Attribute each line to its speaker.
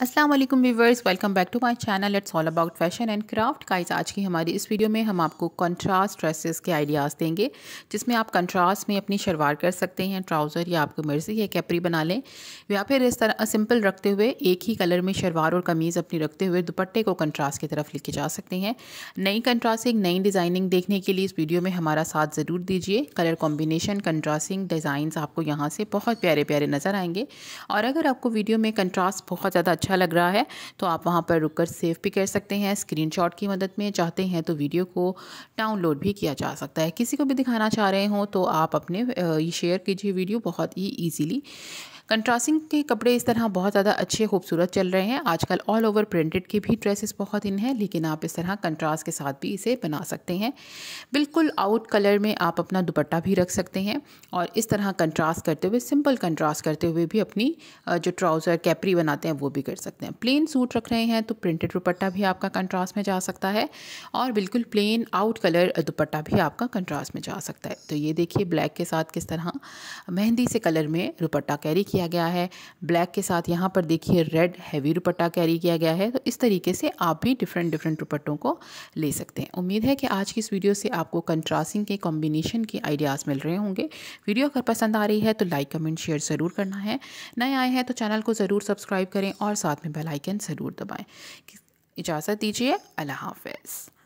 Speaker 1: Aslam viewers welcome back to my channel it's all about fashion and craft काइज आज की हमारी इस वीडियो में हम आपको कंट्रास्ट ड्रेसेस के आइडियाज़ देंगे जिसमें आप कंट्रास्ट में अपनी शलवार कर सकते हैं ट्राउज़र या आपकी मर्ज़ी है कैपरी बना लें या फिर इस तरह सिंपल रखते हुए एक ही कलर में शलवार और कमीज़ अपनी रखते हुए दुपट्टे को कंट्रास्ट की तरफ लेके जा सकते हैं नई कंट्रास्टिंग नई डिज़ाइनिंग देखने के लिए इस वीडियो में हमारा साथ ज़रूर दीजिए कलर कॉम्बिनेशन कंट्रास्टिंग डिज़ाइन आपको यहाँ से बहुत प्यारे प्यारे नज़र आएंगे और अगर आपको वीडियो में कंट्रास्ट बहुत ज़्यादा अच्छा अच्छा लग रहा है तो आप वहाँ पर रुक कर सेव भी कर सकते हैं स्क्रीन की मदद में चाहते हैं तो वीडियो को डाउनलोड भी किया जा सकता है किसी को भी दिखाना चाह रहे हों तो आप अपने ये शेयर कीजिए वीडियो बहुत ही ईजीली कंट्रास्टिंग के कपड़े इस तरह बहुत ज़्यादा अच्छे खूबसूरत चल रहे हैं आजकल ऑल ओवर प्रिंटेड के भी ड्रेसेस बहुत इन हैं लेकिन आप इस तरह कंट्रास्ट के साथ भी इसे बना सकते हैं बिल्कुल आउट कलर में आप अपना दुपट्टा भी रख सकते हैं और इस तरह कंट्रास्ट करते हुए सिंपल कंट्रास्ट करते हुए भी अपनी जो ट्राउज़र कैपरी बनाते हैं वो भी कर सकते हैं प्लेन सूट रख रहे हैं तो प्रिंटेड दुपट्टा भी आपका कंट्रास्ट में जा सकता है और बिल्कुल प्लेन आउट कलर दुपट्टा भी आपका कंट्रास्ट में जा सकता है तो ये देखिए ब्लैक के साथ किस तरह मेहंदी से कलर में दुपट्टा कैरी किया किया गया है ब्लैक के साथ यहाँ पर देखिए रेड हैवी दुपट्टा कैरी किया गया है तो इस तरीके से आप भी डिफरेंट डिफरेंट दुपट्टों को ले सकते हैं उम्मीद है कि आज की इस वीडियो से आपको कंट्रास्टिंग के कॉम्बिनेशन के आइडियाज़ मिल रहे होंगे वीडियो अगर पसंद आ रही है तो लाइक कमेंट शेयर ज़रूर करना है नए आए हैं तो चैनल को ज़रूर सब्सक्राइब करें और साथ में बेलाइकन ज़रूर दबाएँ इजाज़त दीजिए अल्लाह हाफ